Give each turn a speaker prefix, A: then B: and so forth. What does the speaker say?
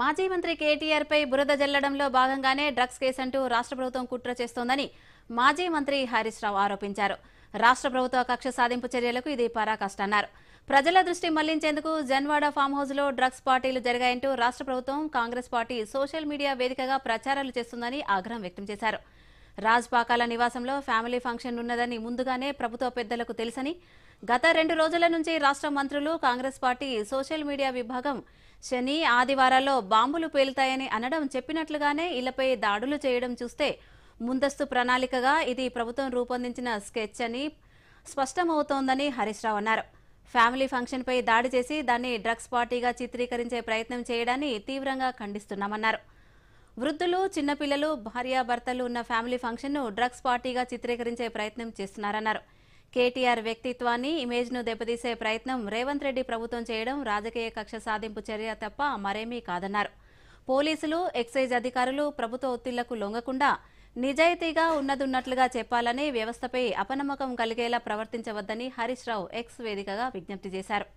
A: మాజీ మంత్రి కేటీఆర్ పై బురద జల్లడంలో భాగంగానే డ్రగ్స్ కేసు అంటూ రాష్ట్ర ప్రభుత్వం కుట్ర చేస్తోందని మాజీ మంత్రి హరీష్ రావు ఆరోపించారు రాష్ట్ర ప్రభుత్వ కక్ష సాధింపు చర్యలకు ఇది పరాకాష్ట అన్నారు ప్రజల దృష్టి మళ్లించేందుకు జన్వాడ ఫామ్ హౌస్ లో డ్రగ్స్ పార్టీలు జరిగాయంటూ రాష్ట్ర ప్రభుత్వం కాంగ్రెస్ పార్టీ సోషల్ మీడియా వేదికగా ప్రచారాలు చేస్తుందని ఆగ్రహం వ్యక్తం చేశారు రాజ్పాకాల నివాసంలో ఫ్యామిలీ ఫంక్షన్ ఉన్నదని ముందుగానే ప్రభుత్వ పెద్దలకు తెలుసని గత రెండు రోజుల నుంచి రాష్ట్ర మంత్రులు కాంగ్రెస్ పార్టీ సోషల్ మీడియా విభాగం శని ఆదివారాల్లో బాంబులు పేలుతాయని అనడం చెప్పినట్లుగానే ఇళ్లపై దాడులు చేయడం చూస్తే ముందస్తు ప్రణాళికగా ఇది ప్రభుత్వం రూపొందించిన స్కెచ్ అని స్పష్టమవుతోందని హరీష్ రావు అన్నారు ఫ్యామిలీ ఫంక్షన్పై దాడి చేసి దాన్ని డ్రగ్స్ పార్టీగా చిత్రీకరించే ప్రయత్నం చేయడాన్ని తీవ్రంగా ఖండిస్తున్నామన్నారు వృద్ధులు చిన్నపిల్లలు భార్యాభర్తలు ఉన్న ఫ్యామిలీ ఫంక్షన్ను డ్రగ్స్ పార్టీగా చిత్రీకరించే ప్రయత్నం చేస్తున్నారన్నారు కేటీఆర్ వ్యక్తిత్వాన్ని ఇమేజ్ను దెబ్బతీసే ప్రయత్నం రేవంత్ రెడ్డి ప్రభుత్వం చేయడం రాజకీయ కక్ష సాధింపు చర్య తప్ప మరేమీ కాదన్నారు పోలీసులు ఎక్సైజ్ అధికారులు ప్రభుత్వ ఒత్తిళ్లకు లొంగకుండా నిజాయితీగా ఉన్నదున్నట్లుగా చెప్పాలని వ్యవస్థపై అపనమ్మకం కలిగేలా ప్రవర్తించవద్దని హరీష్ రావు ఎక్స్ వేదికగా విజ్ఞప్తి చేశారు